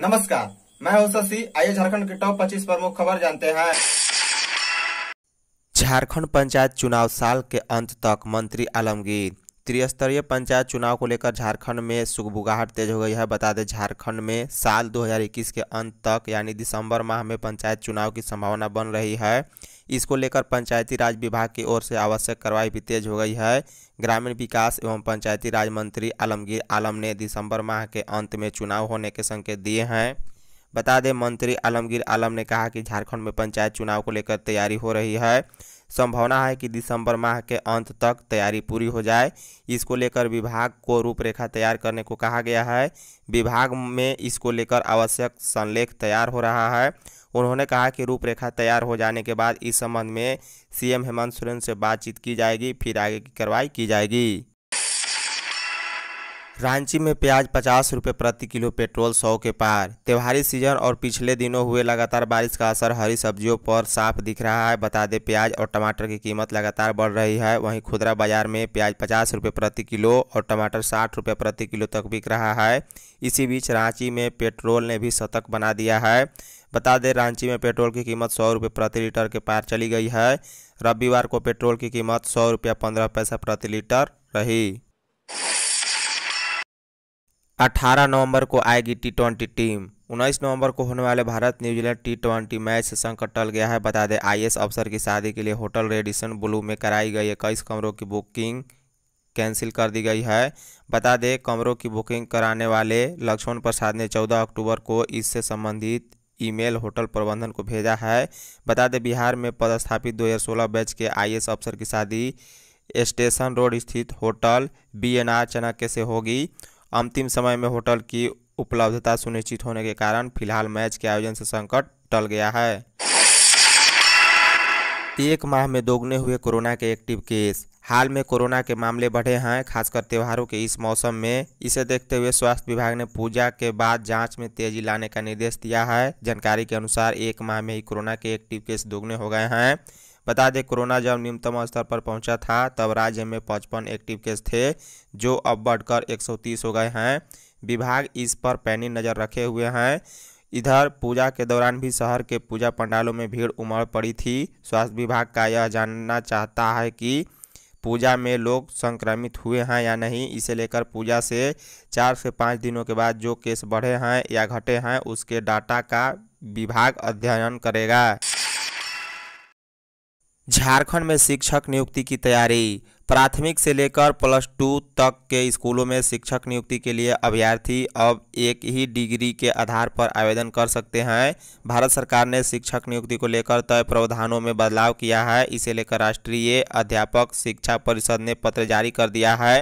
नमस्कार मैं हूं शशि आइए झारखंड के टॉप 25 प्रमुख खबर जानते हैं झारखंड पंचायत चुनाव साल के अंत तक मंत्री आलमगीर त्रिस्तरीय पंचायत चुनाव को लेकर झारखंड में सुखबुगाहट तेज हो गई है बता दें झारखंड में साल 2021 के अंत तक यानी दिसंबर माह में पंचायत चुनाव की संभावना बन रही है इसको लेकर पंचायती राज विभाग की ओर से आवश्यक कार्रवाई भी तेज हो गई है ग्रामीण विकास एवं पंचायती राज मंत्री आलमगीर आलम ने दिसंबर माह के अंत में चुनाव होने के संकेत दिए हैं बता दें मंत्री आलमगीर आलम ने कहा कि झारखंड में पंचायत चुनाव को लेकर तैयारी हो रही है संभावना है कि दिसंबर माह के अंत तक तैयारी पूरी हो जाए इसको लेकर विभाग को रूपरेखा तैयार करने को कहा गया है विभाग में इसको लेकर आवश्यक संलेख तैयार हो रहा है उन्होंने कहा कि रूपरेखा तैयार हो जाने के बाद इस संबंध में सीएम हेमंत सोरेन से बातचीत की जाएगी फिर आगे की कार्रवाई की जाएगी रांची में प्याज पचास रुपये प्रति किलो पेट्रोल सौ के पार त्योहारी सीजन और पिछले दिनों हुए लगातार बारिश का असर हरी सब्जियों पर साफ दिख रहा है बता दें प्याज और टमाटर की कीमत लगातार बढ़ रही है वहीं खुदरा बाजार में प्याज पचास रुपये प्रति किलो और टमाटर साठ रुपये प्रति किलो तक बिक रहा है इसी बीच रांची में पेट्रोल ने भी शतक बना दिया है बता दें रांची में पेट्रोल की कीमत सौ रुपये प्रति लीटर के पार चली गई है रविवार को पेट्रोल की कीमत सौ रुपया पंद्रह पैसा प्रति लीटर रही 18 नवंबर को आएगी टी ट्वेंटी टीम उन्नीस नवंबर को होने वाले Bharat New Zealand T twenty match से संकट टल गया है बता दें आईएएस अफसर की शादी के लिए होटल रेडिसन ब्लू में कराई गई इक्कीस कमरों की बुकिंग कैंसिल कर दी गई है बता दें कमरों की बुकिंग कराने वाले लक्ष्मण प्रसाद ने 14 अक्टूबर को इससे संबंधित ईमेल होटल प्रबंधन को भेजा है बता दें बिहार में पदस्थापित सोलह बैच के एस अफसर की शादी स्टेशन रोड स्थित hotel B N R Chanakya से होगी अंतिम समय में होटल की उपलब्धता सुनिश्चित होने के कारण फिलहाल मैच के आयोजन से संकट टल गया है एक माह में दोगुने हुए कोरोना के एक्टिव केस हाल में कोरोना के मामले बढ़े हैं खासकर त्योहारों के इस मौसम में इसे देखते हुए स्वास्थ्य विभाग ने पूजा के बाद जांच में तेजी लाने का निर्देश दिया है जानकारी के अनुसार एक माह में ही कोरोना के एक्टिव केस दोगुने हो गए हैं बता दें कोरोना जब न्यूनतम स्तर पर पहुंचा था तब राज्य में पचपन एक्टिव केस थे जो अब बढ़कर 130 हो गए हैं विभाग इस पर पैनी नज़र रखे हुए हैं इधर पूजा के दौरान भी शहर के पूजा पंडालों में भीड़ उमड़ पड़ी थी स्वास्थ्य विभाग का यह जानना चाहता है कि पूजा में लोग संक्रमित हुए हैं या नहीं इसे लेकर पूजा से चार से पाँच दिनों के बाद जो केस बढ़े हैं या घटे हैं उसके डाटा का विभाग अध्ययन करेगा झारखंड में शिक्षक नियुक्ति की तैयारी प्राथमिक से लेकर प्लस टू तक के स्कूलों में शिक्षक नियुक्ति के लिए अभ्यर्थी अब एक ही डिग्री के आधार पर आवेदन कर सकते हैं भारत सरकार ने शिक्षक नियुक्ति को लेकर तय प्रावधानों में बदलाव किया है इसे लेकर राष्ट्रीय अध्यापक शिक्षा परिषद ने पत्र जारी कर दिया है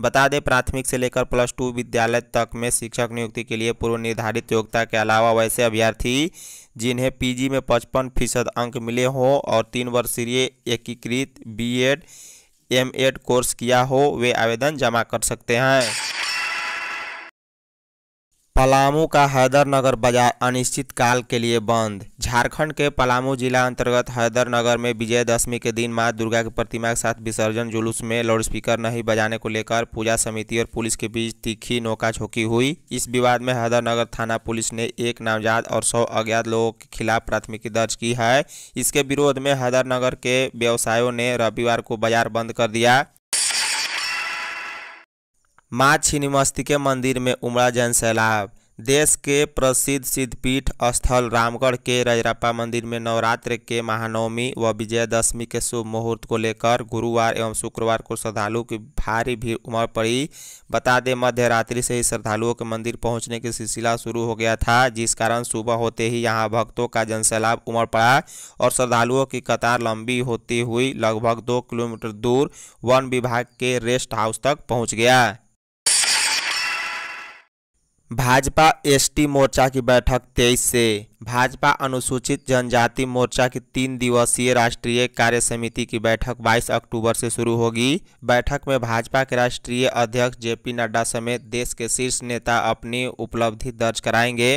बता दें प्राथमिक से लेकर प्लस टू विद्यालय तक में शिक्षक नियुक्ति के लिए पूर्व निर्धारित योग्यता के अलावा वैसे अभ्यर्थी जिन्हें पीजी में पचपन फीसद अंक मिले हों और तीन वर्षीय एकीकृत बीएड एमएड कोर्स किया हो वे आवेदन जमा कर सकते हैं पलामू का हैदरनगर बाजार अनिश्चित काल के लिए बंद झारखंड के पलामू जिला अंतर्गत हैदरनगर में विजयदशमी के दिन मां दुर्गा की प्रतिमा के साथ विसर्जन जुलूस में लाउडस्पीकर नहीं बजाने को लेकर पूजा समिति और पुलिस के बीच तीखी नोकाझोंकी हुई इस विवाद में हैदरनगर थाना पुलिस ने एक नामजाद और सौ अज्ञात लोगों के खिलाफ प्राथमिकी दर्ज की है इसके विरोध में हैदरनगर के व्यवसायों ने रविवार को बाजार बंद कर दिया माँ छिन्नमस्तिके मंदिर में उमड़ा जन सैलाब देश के प्रसिद्ध सिद्धपीठ स्थल रामगढ़ के रजरप्पा मंदिर में नवरात्र के महानवमी व विजयदशमी के शुभ मुहूर्त को लेकर गुरुवार एवं शुक्रवार को श्रद्धालुओं की भारी भीड़ उमड़ पड़ी बता दें मध्य रात्रि से ही श्रद्धालुओं के मंदिर पहुंचने की सिलसिला शुरू हो गया था जिस कारण सुबह होते ही यहां भक्तों का जनसैलाब उमड़ पड़ा और श्रद्धालुओं की कतार लंबी होती हुई लगभग दो किलोमीटर दूर वन विभाग के रेस्ट हाउस तक पहुँच गया भाजपा एसटी मोर्चा की बैठक 23 से भाजपा अनुसूचित जनजाति मोर्चा की तीन दिवसीय राष्ट्रीय कार्य समिति की बैठक 22 अक्टूबर से शुरू होगी बैठक में भाजपा के राष्ट्रीय अध्यक्ष जेपी नड्डा समेत देश के शीर्ष नेता अपनी उपलब्धि दर्ज कराएंगे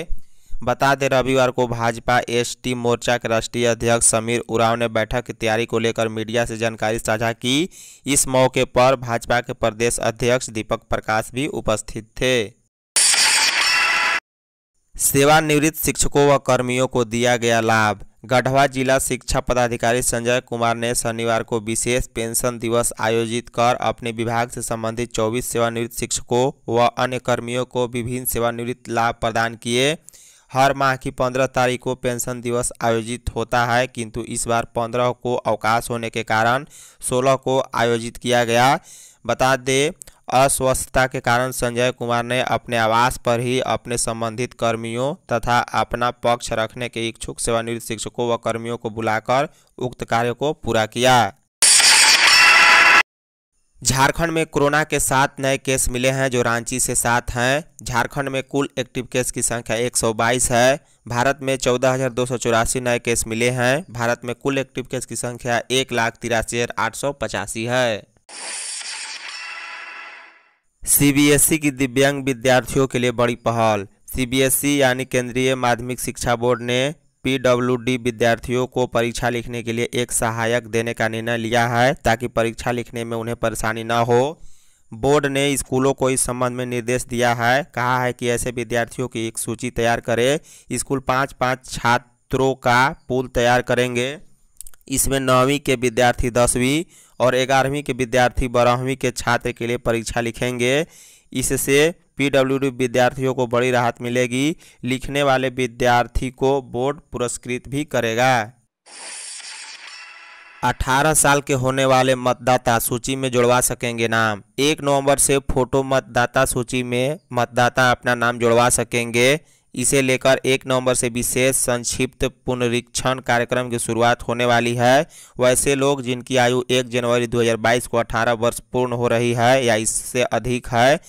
बता दें रविवार को भाजपा एसटी मोर्चा के राष्ट्रीय अध्यक्ष समीर उराव ने बैठक की तैयारी को लेकर मीडिया से जानकारी साझा की इस मौके पर भाजपा के प्रदेश अध्यक्ष दीपक प्रकाश भी उपस्थित थे सेवानिवृत्त शिक्षकों व कर्मियों को दिया गया लाभ गढ़वा जिला शिक्षा पदाधिकारी संजय कुमार ने शनिवार को विशेष पेंशन दिवस आयोजित कर अपने विभाग से संबंधित 24 सेवानिवृत्त शिक्षकों व अन्य कर्मियों को विभिन्न सेवानिवृत्त लाभ प्रदान किए हर माह की पंद्रह तारीख को पेंशन दिवस आयोजित होता है किंतु इस बार पंद्रह को अवकाश होने के कारण सोलह को आयोजित किया गया बता दें अस्वस्थता के कारण संजय कुमार ने अपने आवास पर ही अपने संबंधित कर्मियों तथा अपना पक्ष रखने के इच्छुक सेवानिवृत्त शिक्षकों व कर्मियों को बुलाकर उक्त कार्य को पूरा किया झारखंड में कोरोना के सात नए केस मिले हैं जो रांची से सात हैं झारखंड में कुल एक्टिव केस की संख्या 122 है भारत में चौदह नए केस मिले हैं भारत में कुल एक्टिव केस की संख्या एक लाख तिरासी है सीबीएसई की दिव्यांग विद्यार्थियों के लिए बड़ी पहल सीबीएसई यानी केंद्रीय माध्यमिक शिक्षा बोर्ड ने पीडब्ल्यूडी विद्यार्थियों को परीक्षा लिखने के लिए एक सहायक देने का निर्णय लिया है ताकि परीक्षा लिखने में उन्हें परेशानी न हो बोर्ड ने स्कूलों को इस संबंध में निर्देश दिया है कहा है कि ऐसे विद्यार्थियों की एक सूची तैयार करें स्कूल पाँच पाँच छात्रों का पुल तैयार करेंगे इसमें नौवीं के विद्यार्थी दसवीं और ग्यारहवीं के विद्यार्थी बारहवीं के छात्र के लिए परीक्षा लिखेंगे इससे पीडब्ल्यूडी विद्यार्थियों को बड़ी राहत मिलेगी लिखने वाले विद्यार्थी को बोर्ड पुरस्कृत भी करेगा 18 साल के होने वाले मतदाता सूची में जुड़वा सकेंगे नाम एक नवंबर से फोटो मतदाता सूची में मतदाता अपना नाम जुड़वा सकेंगे इसे लेकर एक नवंबर से विशेष संक्षिप्त पुनरीक्षण कार्यक्रम की शुरुआत होने वाली है वैसे लोग जिनकी आयु 1 जनवरी 2022 को 18 वर्ष पूर्ण हो रही है या इससे अधिक है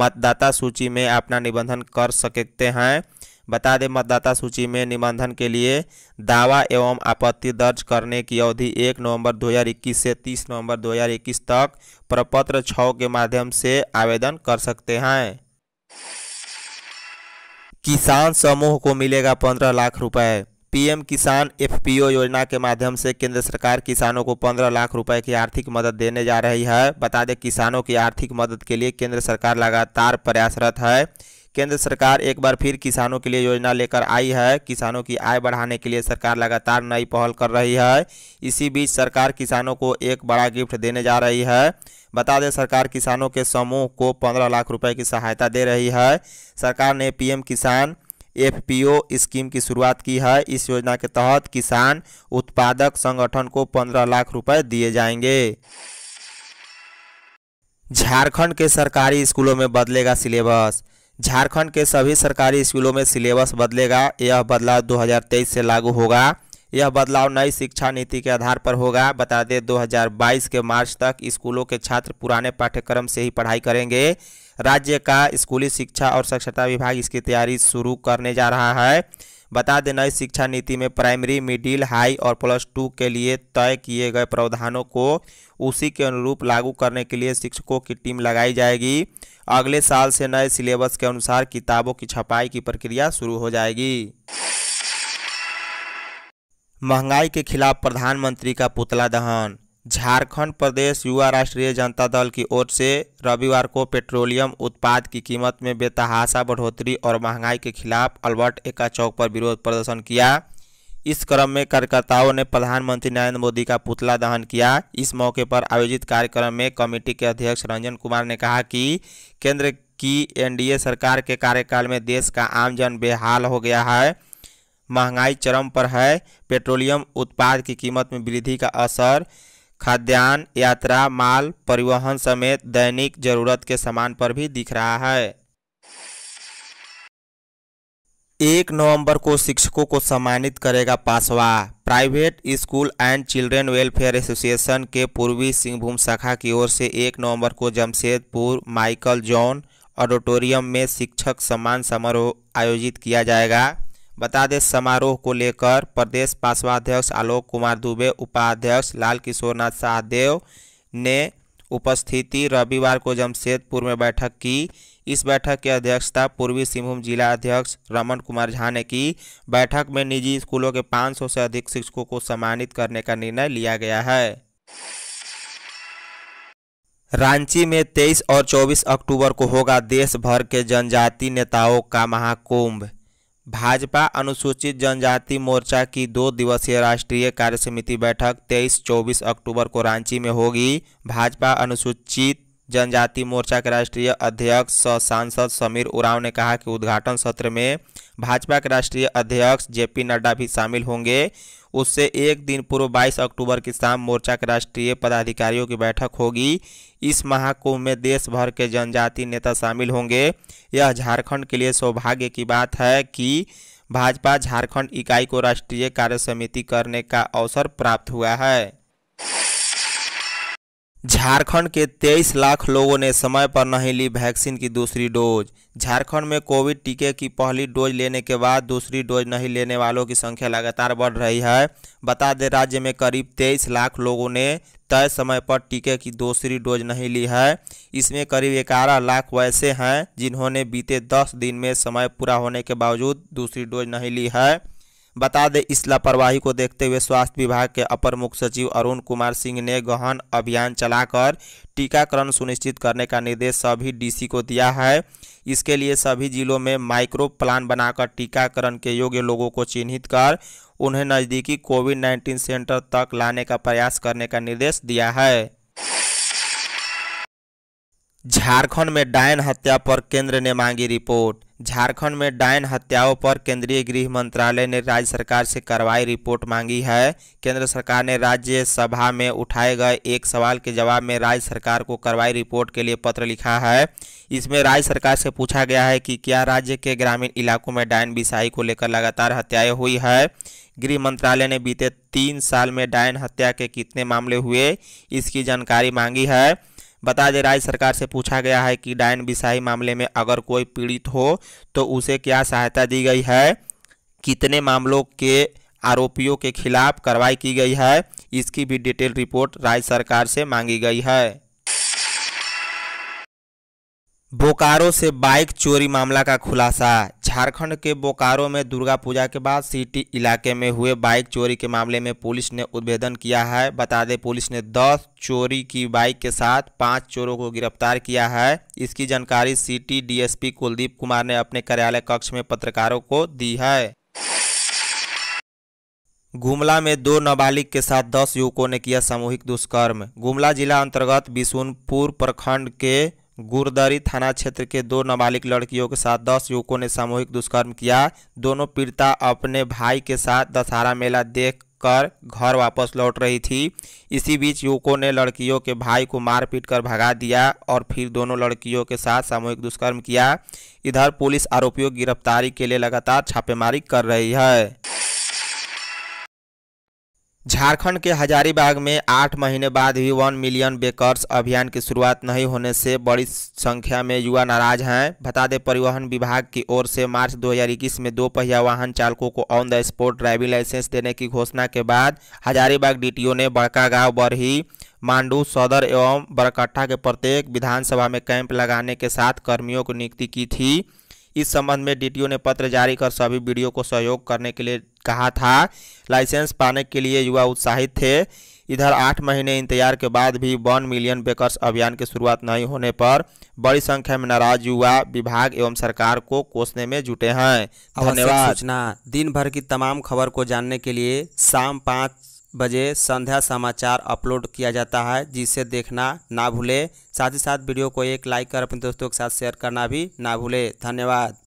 मतदाता सूची में अपना निबंधन कर सकते हैं बता दें मतदाता सूची में निबंधन के लिए दावा एवं आपत्ति दर्ज करने की अवधि 1 नवंबर 2021 से 30 नवंबर 2021 तक प्रपत्र छः के माध्यम से आवेदन कर सकते हैं किसान समूह को मिलेगा पंद्रह लाख रुपए पीएम किसान एफपीओ योजना के माध्यम से केंद्र सरकार किसानों को पंद्रह लाख रुपए की आर्थिक मदद देने जा रही है बता दें किसानों की आर्थिक मदद के लिए केंद्र सरकार लगातार प्रयासरत है केंद्र सरकार एक बार फिर किसानों के लिए योजना लेकर आई है किसानों की आय बढ़ाने के लिए सरकार लगातार नई पहल कर रही है इसी बीच सरकार किसानों को एक बड़ा गिफ्ट देने जा रही है बता दें सरकार किसानों के समूह को पंद्रह लाख रुपये की सहायता दे रही है सरकार ने पी किसान एफपीओ स्कीम की शुरुआत की है इस योजना के तहत किसान उत्पादक संगठन को पंद्रह लाख रुपए दिए जाएंगे झारखंड के सरकारी स्कूलों में बदलेगा सिलेबस झारखंड के सभी सरकारी स्कूलों में सिलेबस बदलेगा यह बदलाव 2023 से लागू होगा यह बदलाव नई शिक्षा नीति के आधार पर होगा बता दें 2022 के मार्च तक स्कूलों के छात्र पुराने पाठ्यक्रम से ही पढ़ाई करेंगे राज्य का स्कूली शिक्षा और साक्षरता विभाग इसकी तैयारी शुरू करने जा रहा है बता देना इस शिक्षा नीति में प्राइमरी मिडिल हाई और प्लस टू के लिए तय किए गए प्रावधानों को उसी के अनुरूप लागू करने के लिए शिक्षकों की टीम लगाई जाएगी अगले साल से नए सिलेबस के अनुसार किताबों की छपाई की प्रक्रिया शुरू हो जाएगी महंगाई के खिलाफ प्रधानमंत्री का पुतला दहन झारखंड प्रदेश युवा राष्ट्रीय जनता दल की ओर से रविवार को पेट्रोलियम उत्पाद की कीमत में बेतहाशा बढ़ोतरी और महंगाई के खिलाफ अल्बर्ट एका चौक पर विरोध प्रदर्शन किया इस क्रम में कार्यकर्ताओं ने प्रधानमंत्री नरेंद्र मोदी का पुतला दहन किया इस मौके पर आयोजित कार्यक्रम में कमेटी के अध्यक्ष रंजन कुमार ने कहा कि केंद्र की एनडीए सरकार के कार्यकाल में देश का आमजन बेहाल हो गया है महंगाई चरम पर है पेट्रोलियम उत्पाद की कीमत में वृद्धि का असर खाद्यान्न यात्रा माल परिवहन समेत दैनिक जरूरत के सामान पर भी दिख रहा है एक नवंबर को शिक्षकों को सम्मानित करेगा पासवा private school and children welfare association के पूर्वी सिंहभूम शाखा की ओर से एक नवंबर को जमशेदपुर माइकल जॉन ऑडिटोरियम में शिक्षक सम्मान समारोह आयोजित किया जाएगा बता दें समारोह को लेकर प्रदेश अध्यक्ष आलोक कुमार दुबे उपाध्यक्ष लाल किशोर नाथ शाहदेव ने उपस्थिति रविवार को जमशेदपुर में बैठक की इस बैठक की अध्यक्षता पूर्वी सिंहभूम जिला अध्यक्ष रमन कुमार झा ने की बैठक में निजी स्कूलों के 500 से अधिक शिक्षकों को सम्मानित करने का निर्णय लिया गया है रांची में 23 और 24 अक्टूबर को होगा देश भर के जनजाति नेताओं का महाकुंभ भाजपा अनुसूचित जनजाति मोर्चा की दो दिवसीय राष्ट्रीय कार्यसमिति बैठक 23-24 अक्टूबर को रांची में होगी भाजपा अनुसूचित जनजाति मोर्चा के राष्ट्रीय अध्यक्ष सह सांसद समीर उरांव ने कहा कि उद्घाटन सत्र में भाजपा के राष्ट्रीय अध्यक्ष जेपी नड्डा भी शामिल होंगे उससे एक दिन पूर्व 22 अक्टूबर की शाम मोर्चा के राष्ट्रीय पदाधिकारियों की बैठक होगी इस महाकुंभ में देश भर के जनजाति नेता शामिल होंगे यह झारखंड के लिए सौभाग्य की बात है कि भाजपा झारखंड इकाई को राष्ट्रीय कार्य समिति करने का अवसर प्राप्त हुआ है झारखंड के 23 लाख लोगों ने समय पर नहीं ली वैक्सीन की दूसरी डोज झारखंड में कोविड टीके की पहली डोज लेने के बाद दूसरी डोज नहीं लेने वालों की संख्या लगातार बढ़ रही है बता दें राज्य में करीब 23 लाख लोगों ने तय समय पर टीके की दूसरी डोज नहीं ली है इसमें करीब ग्यारह लाख वैसे हैं जिन्होंने बीते दस दिन में समय पूरा होने के बावजूद दूसरी डोज नहीं ली है बता दें इस लापरवाही को देखते हुए स्वास्थ्य विभाग के अपर मुख्य सचिव अरुण कुमार सिंह ने गहन अभियान चलाकर टीकाकरण सुनिश्चित करने का निर्देश सभी डीसी को दिया है इसके लिए सभी जिलों में माइक्रो प्लान बनाकर टीकाकरण के योग्य लोगों को चिन्हित कर उन्हें नज़दीकी कोविड नाइन्टीन सेंटर तक लाने का प्रयास करने का निर्देश दिया है झारखंड में डायन हत्या पर केंद्र ने मांगी रिपोर्ट झारखंड में डायन हत्याओं पर केंद्रीय गृह मंत्रालय ने राज्य सरकार से कार्रवाई रिपोर्ट मांगी है केंद्र सरकार ने राज्य सभा में उठाए गए एक सवाल के जवाब में राज्य सरकार को कार्रवाई रिपोर्ट के लिए पत्र लिखा है इसमें राज्य सरकार से पूछा गया है कि क्या राज्य के ग्रामीण इलाकों में डायन बिसाई को लेकर लगातार हत्याएं हुई है गृह मंत्रालय ने बीते तीन साल में डायन हत्या के कितने मामले हुए इसकी जानकारी मांगी है बता दें राज्य सरकार से पूछा गया है कि डायन बिसाही मामले में अगर कोई पीड़ित हो तो उसे क्या सहायता दी गई है कितने मामलों के आरोपियों के खिलाफ कार्रवाई की गई है इसकी भी डिटेल रिपोर्ट राज्य सरकार से मांगी गई है बोकारो से बाइक चोरी मामला का खुलासा झारखंड के बोकारो में दुर्गा पूजा के बाद सिटी इलाके में हुए बाइक चोरी के मामले में पुलिस ने उद्भेदन किया है बता दें पुलिस ने 10 चोरी की बाइक के साथ पांच चोरों को गिरफ्तार किया है इसकी जानकारी सिटी डीएसपी कुलदीप कुमार ने अपने कार्यालय कक्ष में पत्रकारों को दी है गुमला में दो नाबालिग के साथ दस युवकों ने किया सामूहिक दुष्कर्म गुमला जिला अंतर्गत बिशुनपुर प्रखंड के गुरदरी थाना क्षेत्र के दो नाबालिग लड़कियों के साथ दस युवकों ने सामूहिक दुष्कर्म किया दोनों पीड़िता अपने भाई के साथ दशहरा मेला देख कर घर वापस लौट रही थी इसी बीच युवकों ने लड़कियों के भाई को मार पीट कर भगा दिया और फिर दोनों लड़कियों के साथ सामूहिक दुष्कर्म किया इधर पुलिस आरोपियों की गिरफ्तारी के लिए लगातार छापेमारी कर रही है झारखंड के हजारीबाग में आठ महीने बाद भी वन मिलियन बेकर्स अभियान की शुरुआत नहीं होने से बड़ी संख्या में युवा नाराज हैं बता दें परिवहन विभाग की ओर से मार्च 2021 में दो पहिया वाहन चालकों को on the spot driving licence देने की घोषणा के बाद हजारीबाग डीटीओ ने बड़का गांव बरही मांडू सदर एवं बरकट्ठा के प्रत्येक विधानसभा में कैंप लगाने के साथ कर्मियों को नियुक्ति की थी इस संबंध में डीटीओ ने पत्र जारी कर सभी वीडियो को सहयोग करने के लिए कहा था लाइसेंस पाने के लिए युवा उत्साहित थे इधर आठ महीने इंतजार के बाद भी वन मिलियन बेकर्स अभियान की शुरुआत नहीं होने पर बड़ी संख्या में नाराज युवा विभाग एवं सरकार को कोसने में जुटे हैं धन्यवाद सूचना दिन भर की तमाम खबर को जानने के लिए शाम पाँच बजे संध्या समाचार अपलोड किया जाता है जिसे देखना ना भूले साथ ही साथ वीडियो को एक लाइक कर अपने दोस्तों के साथ शेयर करना भी ना भूले धन्यवाद